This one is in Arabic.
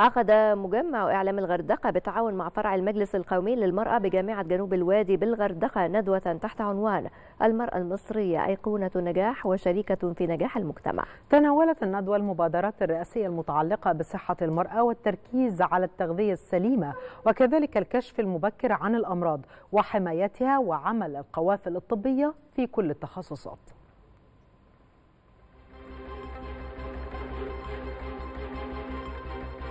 عقد مجمع إعلام الغردقة بالتعاون مع فرع المجلس القومي للمرأة بجامعة جنوب الوادي بالغردقة ندوة تحت عنوان المرأة المصرية أيقونة نجاح وشريكة في نجاح المجتمع تناولت الندوة المبادرات الرئاسية المتعلقة بصحة المرأة والتركيز على التغذية السليمة وكذلك الكشف المبكر عن الأمراض وحمايتها وعمل القوافل الطبية في كل التخصصات